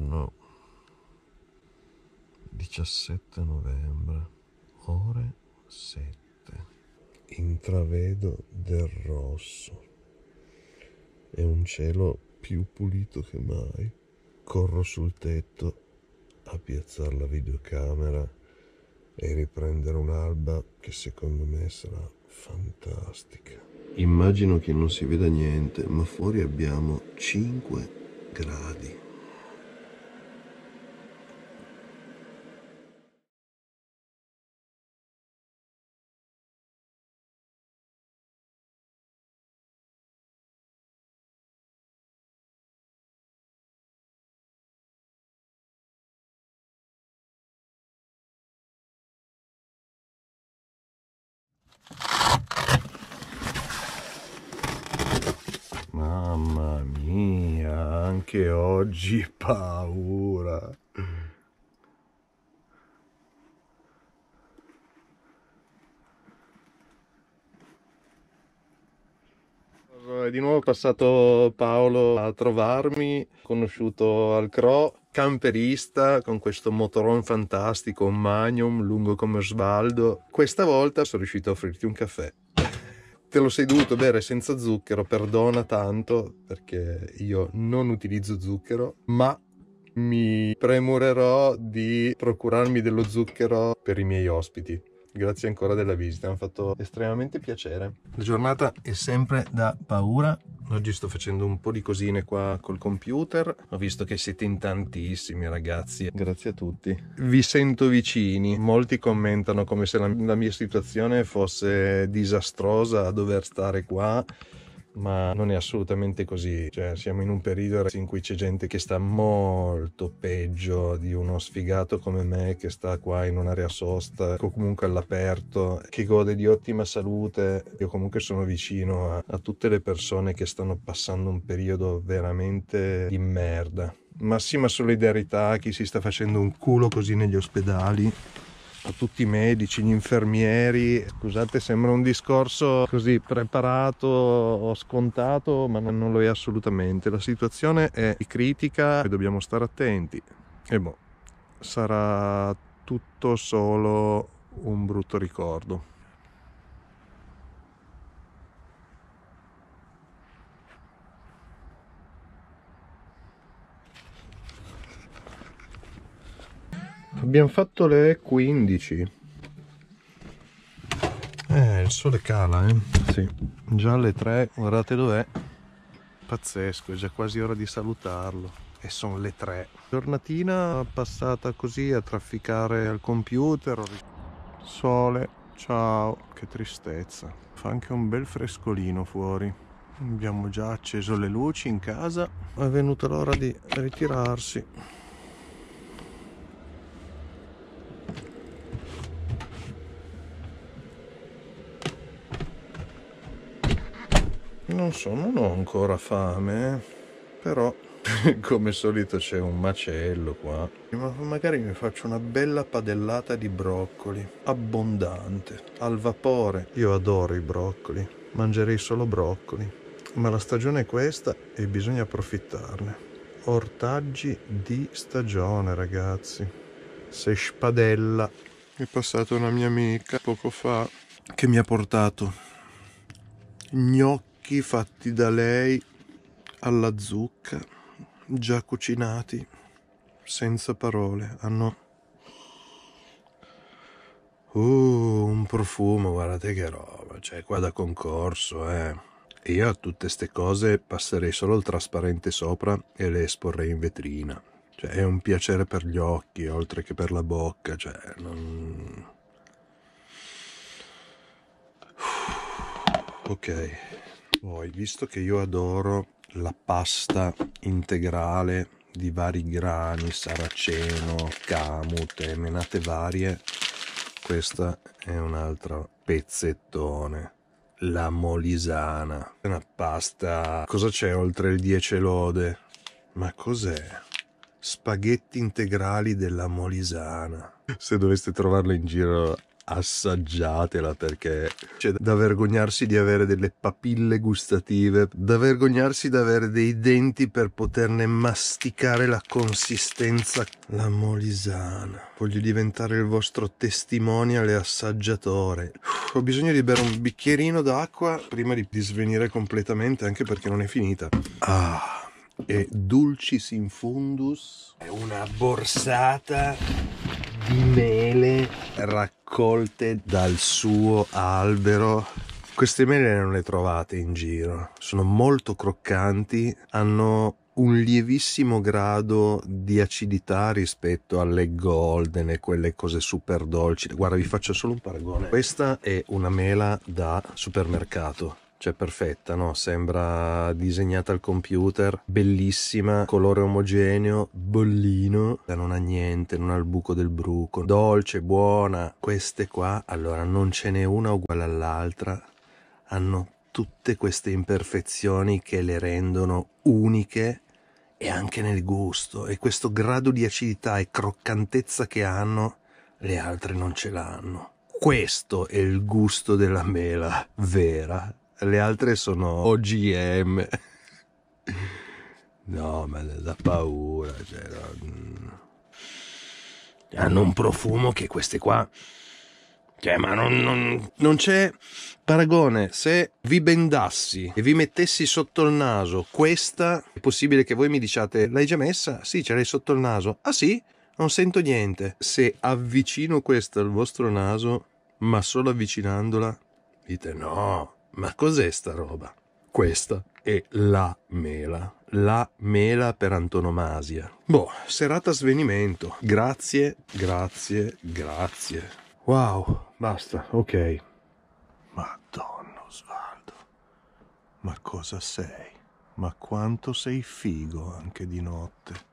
giorno 17 novembre, ore 7. Intravedo del rosso. È un cielo più pulito che mai. Corro sul tetto a piazzare la videocamera e riprendere un'alba che secondo me sarà fantastica. Immagino che non si veda niente, ma fuori abbiamo 5 gradi. Mamma mia, anche oggi paura. È eh, di nuovo passato Paolo a trovarmi, conosciuto al CRO, camperista con questo motoron fantastico, un Magnum lungo come Osvaldo. Questa volta sono riuscito a offrirti un caffè te lo sei dovuto bere senza zucchero, perdona tanto perché io non utilizzo zucchero, ma mi premurerò di procurarmi dello zucchero per i miei ospiti. Grazie ancora della visita, mi ha fatto estremamente piacere. La giornata è sempre da paura Oggi sto facendo un po' di cosine qua col computer. Ho visto che siete in tantissimi ragazzi. Grazie a tutti. Vi sento vicini. Molti commentano come se la, la mia situazione fosse disastrosa a dover stare qua ma non è assolutamente così. Cioè, siamo in un periodo in cui c'è gente che sta molto peggio di uno sfigato come me che sta qua in un'area sosta o comunque all'aperto, che gode di ottima salute. Io comunque sono vicino a, a tutte le persone che stanno passando un periodo veramente di merda. Massima solidarietà a chi si sta facendo un culo così negli ospedali tutti i medici, gli infermieri. Scusate, sembra un discorso così preparato o scontato, ma non lo è assolutamente. La situazione è critica e dobbiamo stare attenti. E boh, sarà tutto solo un brutto ricordo. abbiamo fatto le 15 eh, il sole cala eh sì già alle 3 guardate dov'è pazzesco è già quasi ora di salutarlo e sono le 3 giornatina passata così a trafficare al computer sole ciao che tristezza fa anche un bel frescolino fuori abbiamo già acceso le luci in casa è venuta l'ora di ritirarsi Non so, non ho ancora fame, però come solito c'è un macello qua. Ma magari mi faccio una bella padellata di broccoli, abbondante, al vapore. Io adoro i broccoli, mangerei solo broccoli. Ma la stagione è questa e bisogna approfittarne. Ortaggi di stagione, ragazzi. Se spadella. È passata una mia amica poco fa che mi ha portato gnocchi gnocchi fatti da lei alla zucca, già cucinati, senza parole, hanno uh, un profumo, guardate che roba, cioè qua da concorso, eh. Io a tutte queste cose passerei solo il trasparente sopra e le esporrei in vetrina. Cioè, è un piacere per gli occhi, oltre che per la bocca, cioè, non... Ok. Poi, visto che io adoro la pasta integrale di vari grani, saraceno, camute eh, menate varie, questa è un altro pezzettone la molisana. Una pasta. Cosa c'è oltre il 10 lode? Ma cos'è? Spaghetti integrali della molisana. Se doveste trovarla in giro assaggiatela perché c'è da vergognarsi di avere delle papille gustative, da vergognarsi di avere dei denti per poterne masticare la consistenza. La molisana. Voglio diventare il vostro testimonial e assaggiatore. Uff, ho bisogno di bere un bicchierino d'acqua prima di, di svenire completamente, anche perché non è finita. Ah, e Dulcis in Fundus è una borsata di mele raccolte dal suo albero. Queste mele non le trovate in giro, sono molto croccanti, hanno un lievissimo grado di acidità rispetto alle golden e quelle cose super dolci. Guarda, vi faccio solo un paragone. Questa è una mela da supermercato cioè perfetta, no? Sembra disegnata al computer, bellissima, colore omogeneo, bollino, cioè, non ha niente, non ha il buco del bruco, dolce, buona. Queste qua, allora, non ce n'è una uguale all'altra, hanno tutte queste imperfezioni che le rendono uniche e anche nel gusto, e questo grado di acidità e croccantezza che hanno, le altre non ce l'hanno. Questo è il gusto della mela vera le altre sono OGM. No, ma da paura. Cioè, no. Mm. Hanno un profumo che queste qua... Cioè, ma non, non, non c'è paragone. Se vi bendassi e vi mettessi sotto il naso questa, è possibile che voi mi diciate, l'hai già messa? Sì, ce l'hai sotto il naso. Ah sì? Non sento niente. Se avvicino questa al vostro naso, ma solo avvicinandola, dite no, ma cos'è sta roba? Questa è la mela. La mela per antonomasia. Boh, serata svenimento. Grazie, grazie, grazie. Wow, basta, ok. Madonna Osvaldo. Ma cosa sei? Ma quanto sei figo anche di notte.